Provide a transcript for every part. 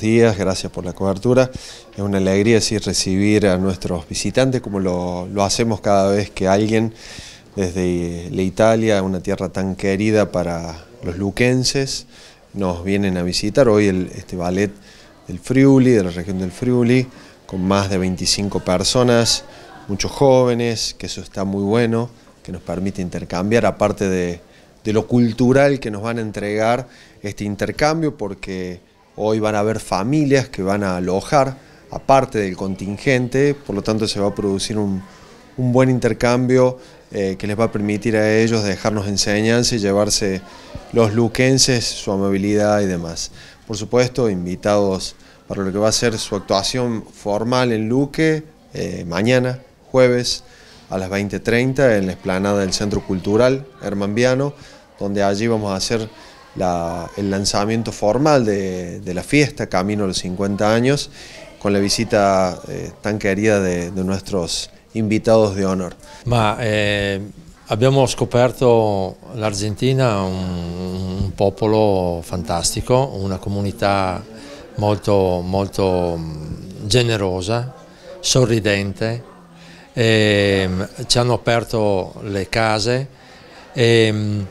días, gracias por la cobertura. Es una alegría recibir a nuestros visitantes como lo, hacemos cada vez que alguien desde la Italia, una tierra tan querida para los luquenses, nos vienen a visitar. Hoy el, este ballet del Friuli, de la región del Friuli, con más de 25 personas, muchos jóvenes, que eso está muy bueno, que nos permite intercambiar, aparte de lo cultural que nos van a entregar este intercambio, porque Hoy van a haber familias que van a alojar, aparte del contingente, por lo tanto se va a producir un, buen intercambio eh, que les va a permitir a ellos dejarnos enseñanza y llevarse los luquenses, su amabilidad y demás. Por supuesto, invitados para lo que va a ser su actuación formal en Luque eh, mañana, jueves, a las 20.30 en la explanada del Centro Cultural Hermanviano, donde allí vamos a hacer el lanzamiento formal de, la fiesta, Camino a los 50 años, con la visita eh, tan querida de, nuestros invitados de honor. Ma, eh, abbiamo scoperto l'Argentina un, pueblo popolo fantastico, una comunidad molto, molto mm, generosa, sorridente, nos ehm, han hanno aperto le case. Ehm,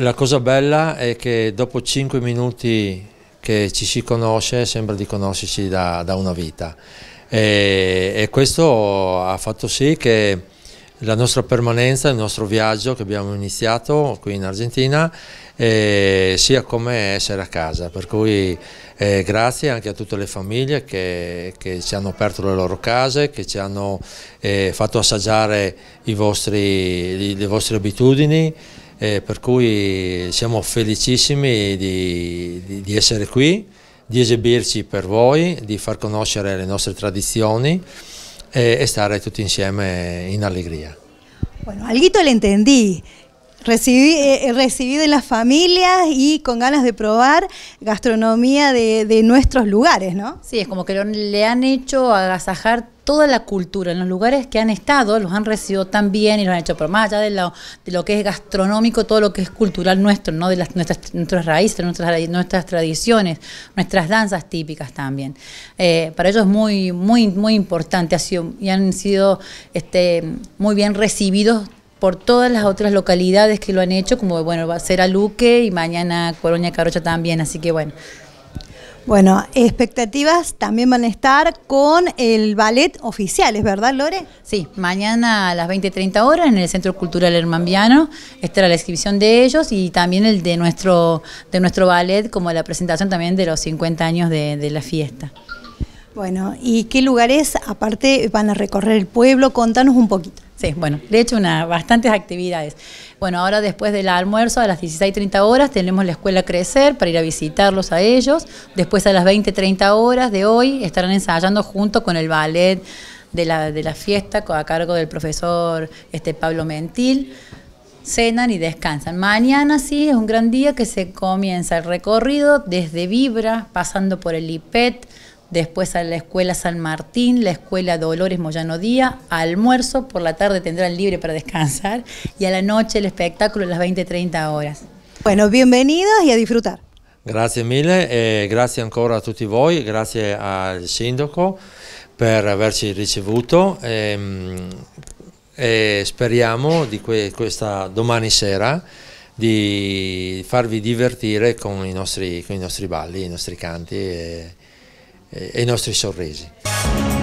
La cosa bella è che dopo 5 minuti che ci si conosce sembra di conoscerci da, da una vita e, e, questo ha fatto sì che la nostra permanenza, il nostro viaggio che abbiamo iniziato qui in Argentina eh, sia come essere a casa, per cui eh, grazie anche a tutte le famiglie che, che, ci hanno aperto le loro case, che ci hanno eh, fatto assaggiare vostri, le vostre abitudini eh, per cui siamo felicissimi di, di, di essere qui, di esibirci per voi, di far conoscere le nostre tradizioni eh, e, stare tutti insieme in allegria. Bueno, alguito le entendí, Recibí, eh, eh, recibí de las familias y con ganas de probar gastronomía de, de nuestros lugares, ¿no? Sí, es como que le han hecho agasajar toda la cultura en los lugares que han estado, los han recibido tan bien y los han hecho, pero más allá de lo, que es gastronómico, todo lo que es cultural nuestro, ¿no? de las, nuestras, nuestras raíces, nuestras, nuestras tradiciones, nuestras danzas típicas también. Eh, para ellos es muy, muy, muy importante sido, y han sido este, muy bien recibidos por todas las otras localidades que lo han hecho, como bueno, va a ser a Luque y mañana Coroña Carocha también, así que bueno. Bueno, expectativas también van a estar con el ballet oficial, ¿es verdad, Lore? Sí, mañana a las 20.30 horas en el Centro Cultural esta estará la exhibición de ellos y también el de nuestro, de nuestro ballet, como la presentación también de los 50 años de la fiesta. Bueno, ¿y qué lugares aparte van a recorrer el pueblo? Contanos un poquito. Sí, bueno, de hecho, bastantes actividades. Bueno, ahora después del almuerzo, a las 16.30 horas, tenemos la escuela Crecer para ir a visitarlos a ellos. Después a las 20.30 horas de hoy estarán ensayando junto con el ballet de la, de la fiesta a cargo del profesor este, Pablo Mentil cenan y descansan. Mañana sí es un gran día que se comienza el recorrido desde Vibra, pasando por el IPET, después a la escuela San Martín, la escuela Dolores Moyano Día, almuerzo, por la tarde tendrán libre para descansar y a la noche el espectáculo a las 20-30 horas. Bueno, bienvenidos y a disfrutar. Grazie mille e eh, grazie ancora a tutti voi, grazie al sindaco per averci ricevuto e, ehm, e eh, speriamo di que, questa domani sera di farvi divertire con i nostri, con i nostri balli, i nostri canti. E, e i nostri sorrisi.